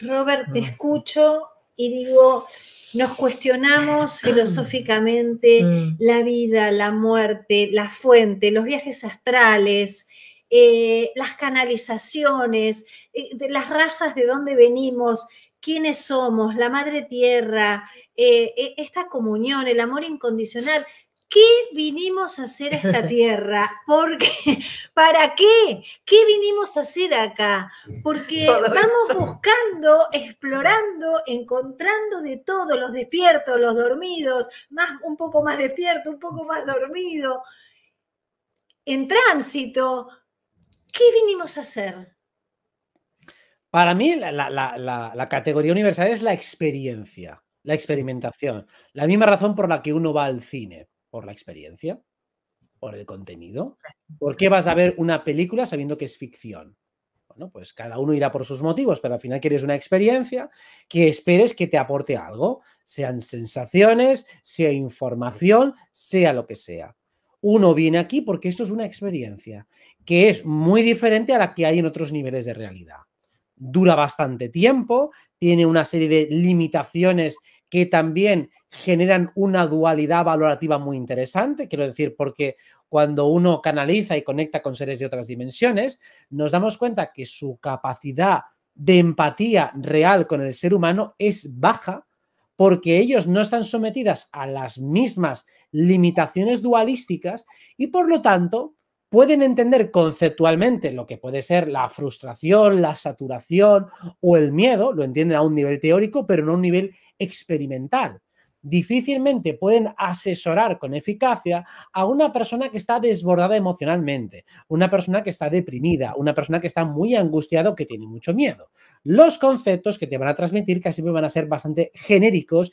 Robert, te ah, escucho y digo, nos cuestionamos filosóficamente mm. la vida, la muerte, la fuente, los viajes astrales, eh, las canalizaciones, eh, de las razas de dónde venimos, quiénes somos, la madre tierra, eh, esta comunión, el amor incondicional qué vinimos a hacer a esta tierra? qué? ¿Para qué? ¿Qué vinimos a hacer acá? Porque vamos buscando, explorando, encontrando de todo, los despiertos, los dormidos, más, un poco más despierto, un poco más dormido, en tránsito. ¿Qué vinimos a hacer? Para mí, la categoría universal es la experiencia, la experimentación. La misma razón por la que uno va al cine ¿Por la experiencia? ¿Por el contenido? ¿Por qué vas a ver una película sabiendo que es ficción? Bueno, pues cada uno irá por sus motivos, pero al final quieres una experiencia que esperes que te aporte algo, sean sensaciones, sea información, sea lo que sea. Uno viene aquí porque esto es una experiencia que es muy diferente a la que hay en otros niveles de realidad. Dura bastante tiempo, tiene una serie de limitaciones que también generan una dualidad valorativa muy interesante, quiero decir, porque cuando uno canaliza y conecta con seres de otras dimensiones, nos damos cuenta que su capacidad de empatía real con el ser humano es baja porque ellos no están sometidas a las mismas limitaciones dualísticas y por lo tanto pueden entender conceptualmente lo que puede ser la frustración, la saturación o el miedo, lo entienden a un nivel teórico, pero no a un nivel experimental difícilmente pueden asesorar con eficacia a una persona que está desbordada emocionalmente, una persona que está deprimida, una persona que está muy angustiado, que tiene mucho miedo. Los conceptos que te van a transmitir casi van a ser bastante genéricos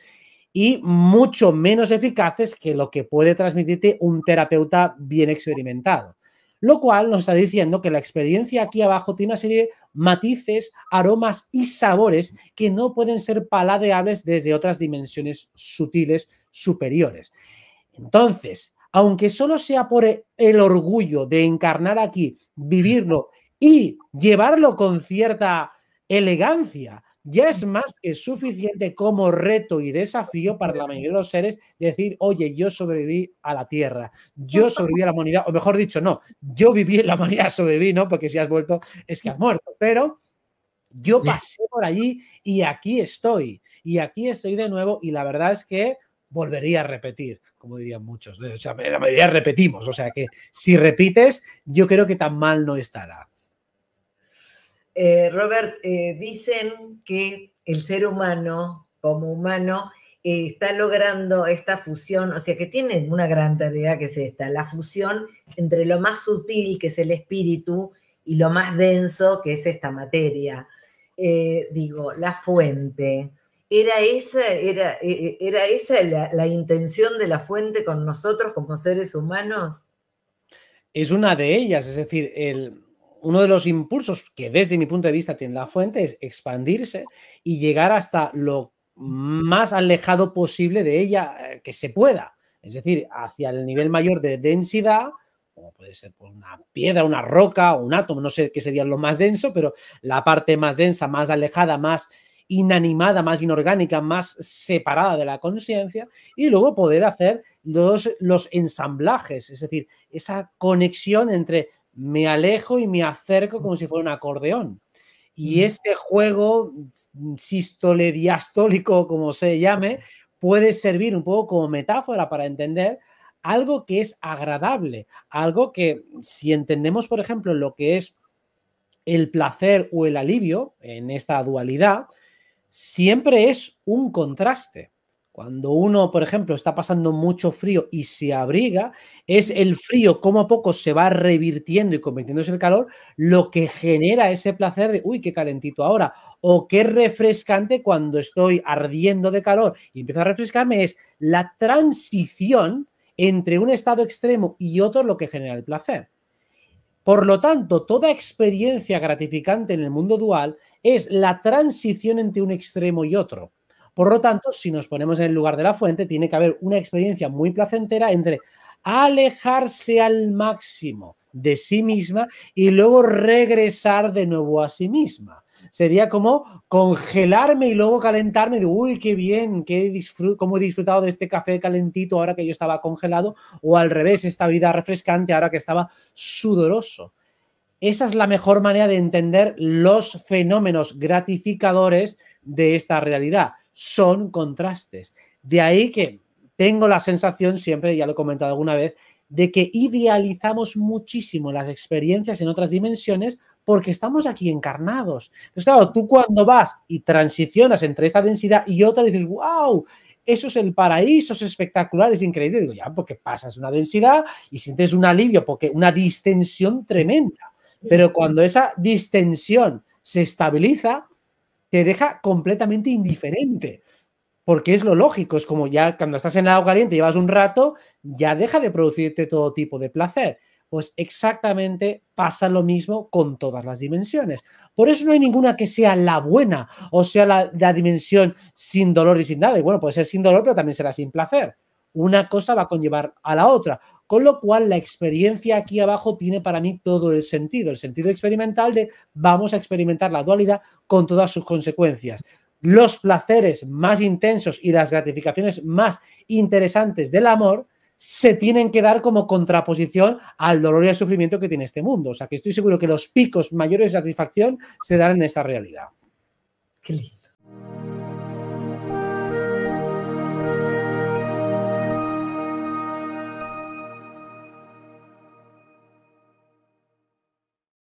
y mucho menos eficaces que lo que puede transmitirte un terapeuta bien experimentado. Lo cual nos está diciendo que la experiencia aquí abajo tiene una serie de matices, aromas y sabores que no pueden ser paladeables desde otras dimensiones sutiles superiores. Entonces, aunque solo sea por el orgullo de encarnar aquí, vivirlo y llevarlo con cierta elegancia, ya es más que suficiente como reto y desafío para la mayoría de los seres decir, oye, yo sobreviví a la Tierra, yo sobreviví a la humanidad, o mejor dicho, no, yo viví en la humanidad, sobreviví, ¿no? Porque si has vuelto es que has muerto, pero yo pasé por allí y aquí estoy, y aquí estoy de nuevo y la verdad es que volvería a repetir, como dirían muchos, o sea, la mayoría repetimos, o sea que si repites, yo creo que tan mal no estará. Eh, Robert, eh, dicen que el ser humano, como humano, eh, está logrando esta fusión, o sea que tienen una gran tarea que es esta, la fusión entre lo más sutil, que es el espíritu, y lo más denso, que es esta materia. digo, la fuente. ¿Era esa, era, era esa la intención de la fuente con nosotros como seres humanos? Es una de ellas, es decir, el, uno de los impulsos que desde mi punto de vista tiene la fuente es expandirse y llegar hasta lo más alejado posible de ella eh, que se pueda. Es decir, hacia el nivel mayor de densidad, como puede ser pues, una piedra, una roca, un átomo, no sé qué sería lo más denso, pero la parte más densa, más alejada, más inanimada, más inorgánica, más separada de la conciencia, y luego poder hacer los, los ensamblajes, es decir, esa conexión entre me alejo y me acerco como si fuera un acordeón. Y este juego sístole, diastólico, como se llame, puede servir un poco como metáfora para entender algo que es agradable, algo que si entendemos, por ejemplo, lo que es el placer o el alivio en esta dualidad, siempre es un contraste. Cuando uno, por ejemplo, está pasando mucho frío y se abriga, es el frío, como a poco se va revirtiendo y convirtiéndose en calor, lo que genera ese placer de, uy, qué calentito ahora, o qué refrescante cuando estoy ardiendo de calor y empiezo a refrescarme, es la transición entre un estado extremo y otro lo que genera el placer. Por lo tanto, toda experiencia gratificante en el mundo dual es la transición entre un extremo y otro. Por lo tanto, si nos ponemos en el lugar de la fuente, tiene que haber una experiencia muy placentera entre alejarse al máximo de sí misma y luego regresar de nuevo a sí misma. Sería como congelarme y luego calentarme de, uy, qué bien, qué cómo he disfrutado de este café calentito ahora que yo estaba congelado, o al revés, esta vida refrescante ahora que estaba sudoroso. Esa es la mejor manera de entender los fenómenos gratificadores de esta realidad son contrastes. De ahí que tengo la sensación siempre, ya lo he comentado alguna vez, de que idealizamos muchísimo las experiencias en otras dimensiones porque estamos aquí encarnados. Entonces, claro, tú cuando vas y transicionas entre esta densidad y otra, dices, wow, eso es el paraíso, es espectacular, es increíble. digo, ya, porque pasas una densidad y sientes un alivio, porque una distensión tremenda. Pero cuando esa distensión se estabiliza, te deja completamente indiferente. Porque es lo lógico, es como ya cuando estás en el agua caliente, llevas un rato, ya deja de producirte todo tipo de placer. Pues exactamente pasa lo mismo con todas las dimensiones. Por eso no hay ninguna que sea la buena o sea la, la dimensión sin dolor y sin nada. Y bueno, puede ser sin dolor, pero también será sin placer una cosa va a conllevar a la otra. Con lo cual, la experiencia aquí abajo tiene para mí todo el sentido, el sentido experimental de vamos a experimentar la dualidad con todas sus consecuencias. Los placeres más intensos y las gratificaciones más interesantes del amor se tienen que dar como contraposición al dolor y al sufrimiento que tiene este mundo. O sea, que estoy seguro que los picos mayores de satisfacción se dan en esta realidad. Qué lindo.